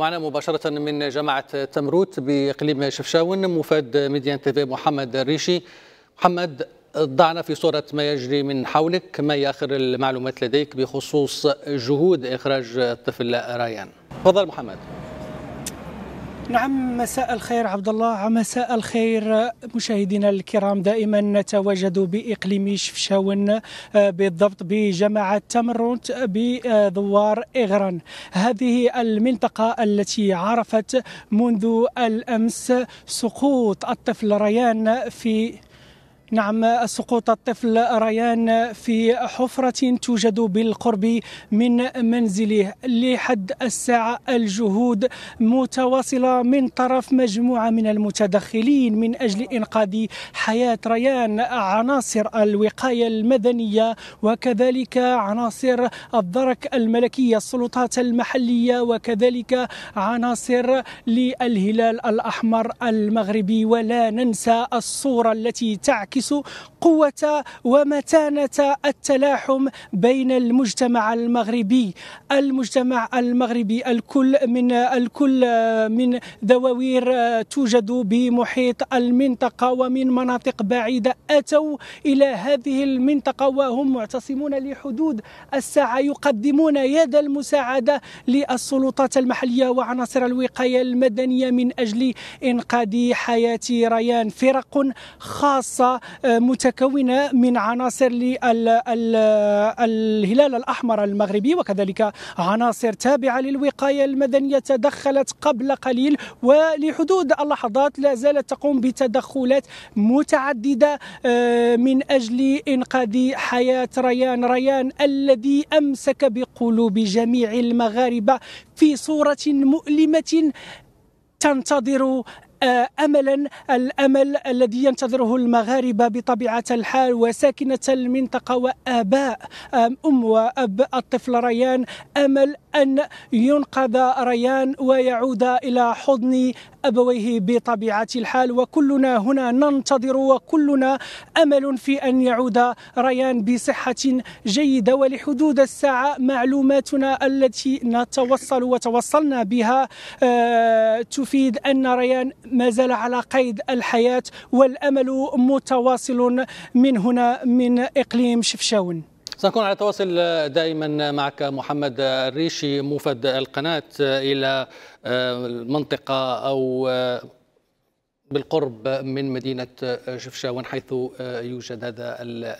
معنا مباشرة من جامعة تمروت بإقليم شفشاون مفاد ميديان تيفي محمد الريشي محمد ضعنا في صورة ما يجري من حولك ما هي آخر المعلومات لديك بخصوص جهود إخراج الطفل ريان تفضل محمد نعم مساء الخير عبد الله مساء الخير مشاهدينا الكرام دائما نتواجد باقليم شفشاون آه، بالضبط بجماعه تمرنت بذوار اغران هذه المنطقه التي عرفت منذ الامس سقوط الطفل ريان في نعم سقوط الطفل ريان في حفرة توجد بالقرب من منزله لحد الساعة الجهود متواصلة من طرف مجموعة من المتدخلين من أجل إنقاذ حياة ريان عناصر الوقاية المدنية وكذلك عناصر الدرك الملكية السلطات المحلية وكذلك عناصر للهلال الأحمر المغربي ولا ننسى الصورة التي تعكس يعكس قوة ومتانة التلاحم بين المجتمع المغربي المجتمع المغربي الكل من الكل من دواوير توجد بمحيط المنطقة ومن مناطق بعيدة أتوا إلى هذه المنطقة وهم معتصمون لحدود الساعة يقدمون يد المساعدة للسلطات المحلية وعناصر الوقاية المدنية من أجل إنقاذ حياة ريان فرق خاصة متكونه من عناصر للهلال الاحمر المغربي وكذلك عناصر تابعه للوقايه المدنيه تدخلت قبل قليل ولحدود اللحظات لا زالت تقوم بتدخلات متعدده آه، من اجل انقاذ حياه ريان ريان الذي امسك بقلوب جميع المغاربه في صوره مؤلمه تنتظر آه، املا الامل الذي ينتظره المغاربه بطبيعه الحال وساكنه المنطقه واباء ام واب الطفل ريان امل ان ينقذ ريان ويعود الى حضن ابويه بطبيعه الحال وكلنا هنا ننتظر وكلنا امل في ان يعود ريان بصحه جيده ولحدود الساعه معلوماتنا التي نتوصل وتوصلنا بها آه، تفيد ان ريان ما زال على قيد الحياة والأمل متواصل من هنا من إقليم شفشاون سنكون على تواصل دائما معك محمد الريشي موفد القناة إلى المنطقة آه، أو آه، بالقرب من مدينة شفشاون حيث آه، يوجد هذا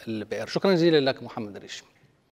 البئر شكرا جزيلا لك محمد الريشي